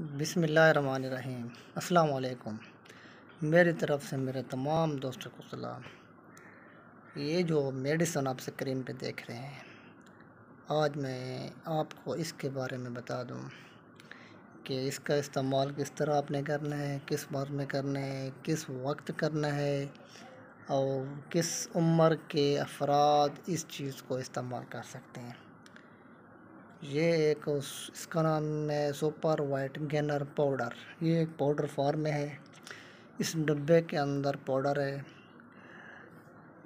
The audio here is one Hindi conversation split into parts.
अस्सलाम अल्लाम मेरी तरफ़ से मेरे तमाम दोस्तों को सलाम ये जो मेडिसन आप स्क्रीन पे देख रहे हैं आज मैं आपको इसके बारे में बता दूं कि इसका इस्तेमाल किस तरह आपने करना है किस बार में करना है किस वक्त करना है और किस उम्र के अफराद इस चीज़ को इस्तेमाल कर सकते हैं ये एक इसका नाम है सुपर वाइट गेनर पाउडर ये एक पाउडर फॉर्म में है इस डब्बे के अंदर पाउडर है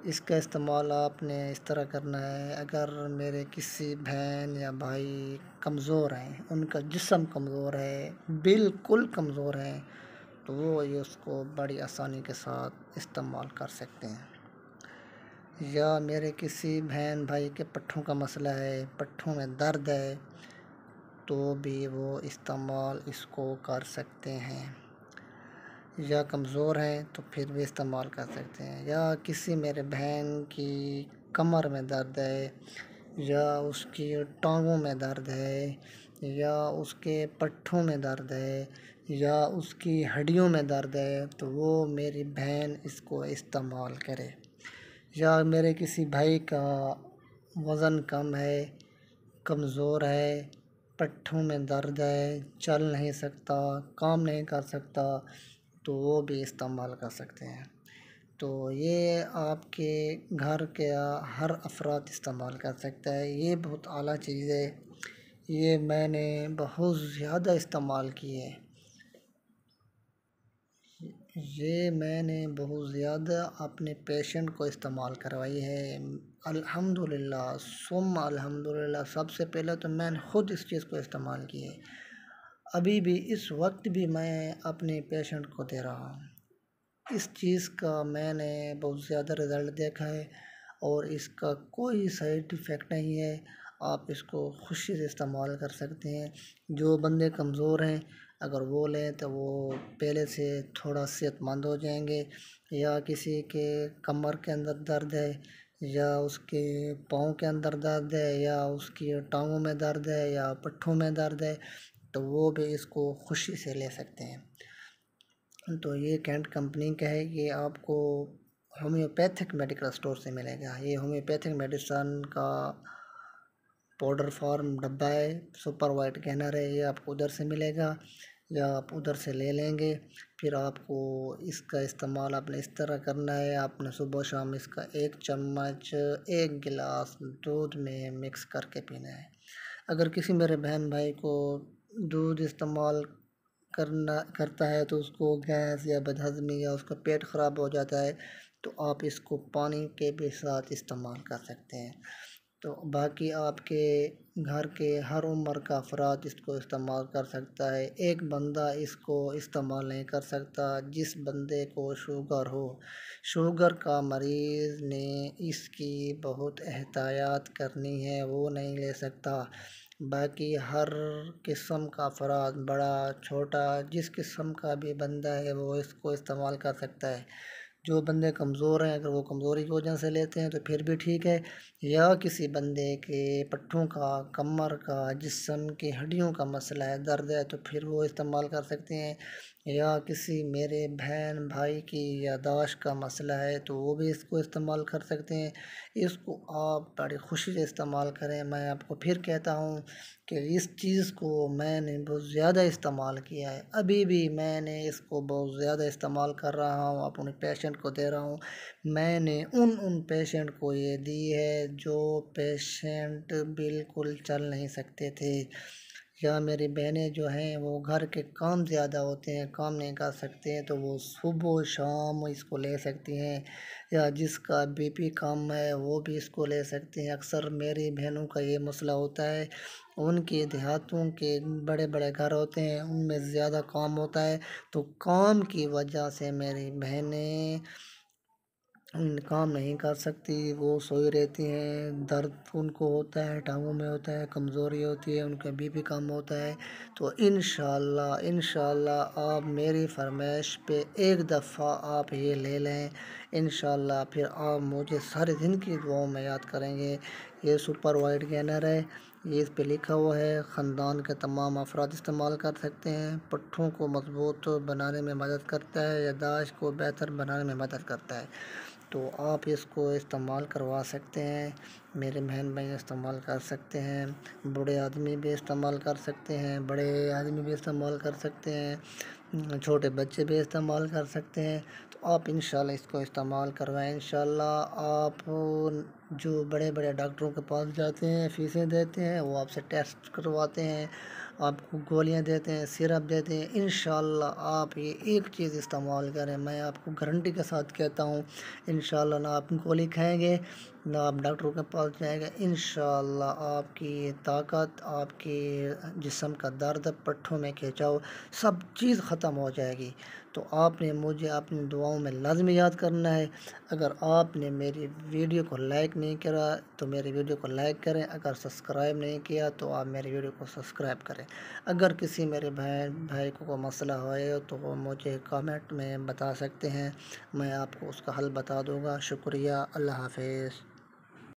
इसका इस्तेमाल आपने इस तरह करना है अगर मेरे किसी बहन या भाई कमज़ोर हैं उनका जिसम कमज़ोर है बिल्कुल कमज़ोर है तो वो ये उसको बड़ी आसानी के साथ इस्तेमाल कर सकते हैं या मेरे किसी बहन भाई के पट्ठों का मसला है पट्ठों में दर्द है तो भी वो इस्तेमाल इसको कर सकते हैं या कमज़ोर हैं तो फिर भी इस्तेमाल कर सकते हैं या किसी मेरे बहन की कमर में दर्द है या उसकी टांगों में दर्द है या उसके पट्ठों में दर्द है या उसकी हड्डियों में दर्द है तो वो मेरी बहन इसको इस्तेमाल करे या मेरे किसी भाई का वज़न कम है कमज़ोर है पट्ठों में दर्द है चल नहीं सकता काम नहीं कर सकता तो वो भी इस्तेमाल कर सकते हैं तो ये आपके घर के हर अफराद इस्तेमाल कर सकता है ये बहुत आला चीज़ है ये मैंने बहुत ज़्यादा इस्तेमाल की है ये मैंने बहुत ज़्यादा अपने पेशेंट को इस्तेमाल करवाई है अल्हम्दुलिल्लाह सुम अल्हम्दुलिल्लाह सबसे पहले तो मैंने ख़ुद इस चीज़ को इस्तेमाल किया है अभी भी इस वक्त भी मैं अपने पेशेंट को दे रहा हूँ इस चीज़ का मैंने बहुत ज़्यादा रिज़ल्ट देखा है और इसका कोई साइड इफ़ेक्ट नहीं है आप इसको खुशी से इस्तेमाल कर सकते हैं जो बंदे कमज़ोर हैं अगर वो लें तो वो पहले से थोड़ा सेहतमंद हो जाएंगे या किसी के कमर के अंदर दर्द है या उसके पाँव के अंदर दर्द है या उसकी टांगों में दर्द है या पट्ठों में दर्द है तो वो भी इसको खुशी से ले सकते हैं तो ये कैंट कंपनी का है ये आपको होम्योपैथिक मेडिकल स्टोर से मिलेगा ये होम्योपैथिक मेडिसन का पाउडर फॉर्म डब्बा है सुपर वाइट कैनर है ये आपको उधर से मिलेगा या आप उधर से ले लेंगे फिर आपको इसका इस्तेमाल आपने इस तरह करना है आपने सुबह शाम इसका एक चम्मच एक गिलास दूध में मिक्स करके पीना है अगर किसी मेरे बहन भाई को दूध इस्तेमाल करना करता है तो उसको गैस या बदहजमी या उसका पेट ख़राब हो जाता है तो आप इसको पानी के भी साथ इस्तेमाल कर सकते हैं तो बाकी आपके घर के हर उम्र का अफराद इसको इस्तेमाल कर सकता है एक बंदा इसको इस्तेमाल नहीं कर सकता जिस बंदे को शुगर हो शुगर का मरीज़ ने इसकी बहुत एहतियात करनी है वो नहीं ले सकता बाकी हर किस्म का अफराद बड़ा छोटा जिस किस्म का भी बंदा है वो इसको इस्तेमाल कर सकता है जो बंदे कमज़ोर हैं अगर वो कमज़ोरी की वजह से लेते हैं तो फिर भी ठीक है या किसी बंदे के पट्ठों का कमर का जिसम की हड्डियों का मसला है दर्द है तो फिर वो इस्तेमाल कर सकते हैं या किसी मेरे बहन भाई की याददाश्त का मसला है तो वो भी इसको इस्तेमाल कर सकते हैं इसको आप बड़ी खुशी से इस्तेमाल करें मैं आपको फिर कहता हूँ कि इस चीज़ को मैंने बहुत ज़्यादा इस्तेमाल किया है अभी भी मैंने इसको बहुत ज़्यादा इस्तेमाल कर रहा हूँ अपने पेशेंट को दे रहा हूँ मैंने उन उन पेशेंट को ये दी है जो पेशेंट बिल्कुल चल नहीं सकते थे या मेरी बहनें जो हैं वो घर के काम ज़्यादा होते हैं काम नहीं कर सकते हैं तो वो सुबह शाम इसको ले सकती हैं या जिसका बीपी कम है वो भी इसको ले सकते हैं अक्सर मेरी बहनों का ये मसला होता है उनके देहातों के बड़े बड़े घर होते हैं उनमें ज़्यादा काम होता है तो काम की वजह से मेरी बहनें काम नहीं कर सकती वो सोई रहती हैं दर्द उनको होता है टांगों में होता है कमज़ोरी होती है उनका बी पी कम होता है तो इन इन आप मेरी फरमाइश पे एक दफ़ा आप ये ले लें इन फिर आप मुझे सारे दिन की दुआओं में याद करेंगे ये सुपर वाइड गैनर है ये इस पर लिखा हुआ है ख़ानदान के तमाम अफराद इस्तेमाल कर सकते हैं पट्ठों को मजबूत बनाने में मदद करता है दाश को बेहतर बनाने में मदद करता है तो आप इसको इस्तेमाल करवा सकते हैं मेरे बहन भाई इस्तेमाल कर सकते हैं बूढ़े आदमी भी इस्तेमाल कर सकते हैं बड़े आदमी भी इस्तेमाल कर सकते हैं हम्म, छोटे बच्चे भी इस्तेमाल कर सकते हैं तो आप इन इसको इस्तेमाल करवाएं इन आप जो बड़े बड़े डॉक्टरों के पास जाते हैं फ़ीसें देते हैं वो आपसे टेस्ट करवाते हैं आपको गोलियाँ देते हैं सिरप देते हैं इन आप ये एक चीज़ इस्तेमाल करें मैं आपको गारंटी के साथ कहता हूँ इन ना आप गोली खाएँगे ना आप डॉक्टरों के पास जाएंगे इन आपकी ताकत आपके जिसम का दर्द पट्ठों में खिंचाव सब चीज़ ख़त्म हो जाएगी तो आपने मुझे अपनी दुआओं में लाजम याद करना है अगर आपने मेरी वीडियो को लाइक नहीं करा तो मेरी वीडियो को लाइक करें अगर सब्सक्राइब नहीं किया तो आप मेरी वीडियो को सब्सक्राइब करें अगर किसी मेरे बहन भाई को कोई मसला हो तो वो मुझे कमेंट में बता सकते हैं मैं आपको उसका हल बता दूँगा शुक्रिया अल्लाह हाफिज़